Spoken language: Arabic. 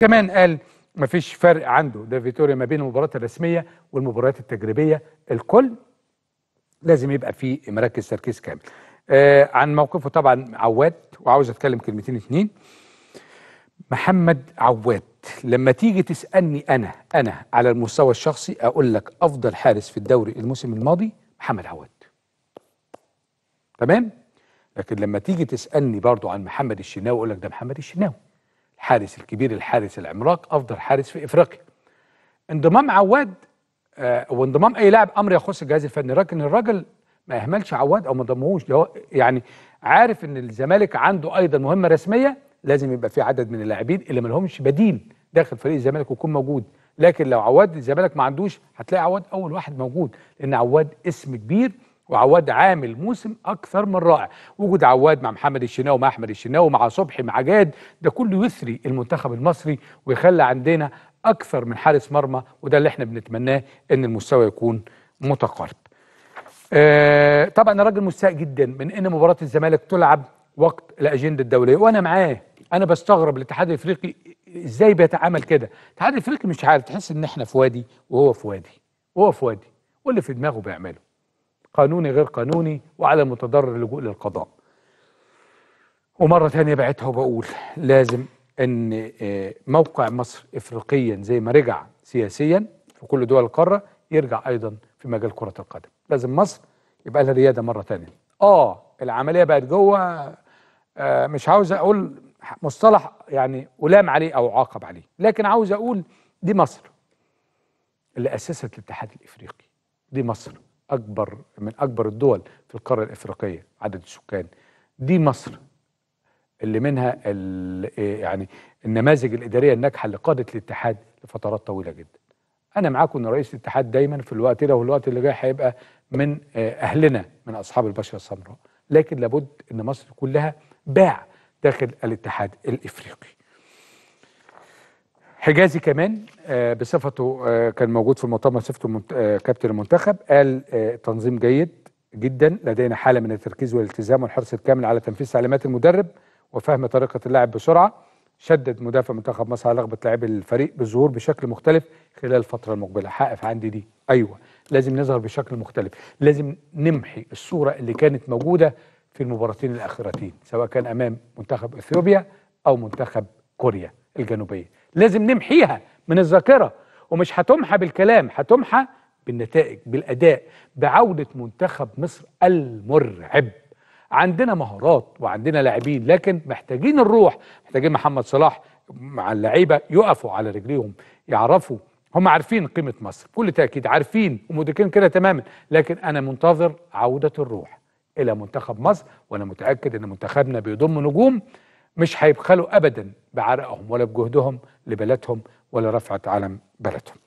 كمان قال مفيش فرق عنده ده فيتوريا ما بين المباريات الرسميه والمباريات التجريبيه الكل لازم يبقى فيه مراكز تركيز كامل آه عن موقفه طبعا عواد وعاوز اتكلم كلمتين اتنين محمد عواد لما تيجي تسالني انا انا على المستوى الشخصي اقول لك افضل حارس في الدوري الموسم الماضي محمد عواد تمام لكن لما تيجي تسالني برضو عن محمد الشناوي اقول لك ده محمد الشناوي الحارس الكبير الحارس العملاق افضل حارس في افريقيا انضمام عواد آه وانضمام اي لاعب امر يخص الجهاز الفني لكن الراجل ما اهملش عواد او ما ضمهوش يعني عارف ان الزمالك عنده ايضا مهمه رسميه لازم يبقى في عدد من اللاعبين اللي ما لهمش بديل داخل فريق الزمالك ويكون موجود لكن لو عواد الزمالك ما عندوش هتلاقي عواد اول واحد موجود لان عواد اسم كبير وعواد عامل موسم اكثر من رائع وجود عواد مع محمد الشناوي مع احمد الشناوي مع صبحي مع جاد ده كله يثري المنتخب المصري ويخلي عندنا اكثر من حارس مرمى وده اللي احنا بنتمناه ان المستوى يكون متقارب آه طبعا انا راجل مستاء جدا من ان مباراه الزمالك تلعب وقت الاجنده الدوليه وانا معاه انا بستغرب الاتحاد الافريقي ازاي بيتعامل كده الاتحاد الافريقي مش عارف تحس ان احنا في وادي وهو في وادي وهو في وادي واللي في دماغه بيعمله قانوني غير قانوني وعلى المتضرر اللجوء للقضاء ومرة ثانيه بعتها وبقول لازم أن آه، موقع مصر إفريقيا زي ما رجع سياسيا في كل دول القارة يرجع أيضا في مجال كرة القدم لازم مصر يبقى لها ريادة مرة ثانيه آه العملية بقت جوه آه، مش عاوز أقول مصطلح يعني ألام عليه أو عاقب عليه لكن عاوز أقول دي مصر اللي أسست الاتحاد الإفريقي دي مصر اكبر من اكبر الدول في القاره الافريقيه عدد السكان دي مصر اللي منها يعني النماذج الاداريه الناجحه اللي قادت الاتحاد لفترات طويله جدا انا معاكم ان رئيس الاتحاد دايما في الوقت ده والوقت اللي جاي هيبقى من آه، اهلنا من اصحاب البشره السمراء لكن لابد ان مصر كلها باع داخل الاتحاد الافريقي حجازي كمان آه، بصفته آه، كان موجود في المؤتمر صفته آه، كابتن المنتخب قال تنظيم جيد جدا لدينا حاله من التركيز والالتزام والحرص الكامل على تنفيذ تعليمات المدرب وفهم طريقه اللعب بسرعه شدد مدافع منتخب مصر على رغبه لاعبي الفريق بالظهور بشكل مختلف خلال الفتره المقبله حقف عندي دي ايوه لازم نظهر بشكل مختلف لازم نمحي الصوره اللي كانت موجوده في المباراتين الاخيرتين سواء كان امام منتخب اثيوبيا او منتخب كوريا الجنوبيه لازم نمحيها من الذاكرة ومش هتمحى بالكلام هتمحى بالنتائج بالأداء بعودة منتخب مصر المرعب عندنا مهارات وعندنا لاعبين لكن محتاجين الروح محتاجين محمد صلاح مع اللعيبة يقفوا على رجليهم يعرفوا هم عارفين قيمة مصر كل تأكيد عارفين ومدركين كده تماما لكن أنا منتظر عودة الروح إلى منتخب مصر وأنا متأكد أن منتخبنا بيضم نجوم مش هيبخلوا ابدا بعرقهم ولا بجهدهم لبلدهم ولا رفعت علم بلدهم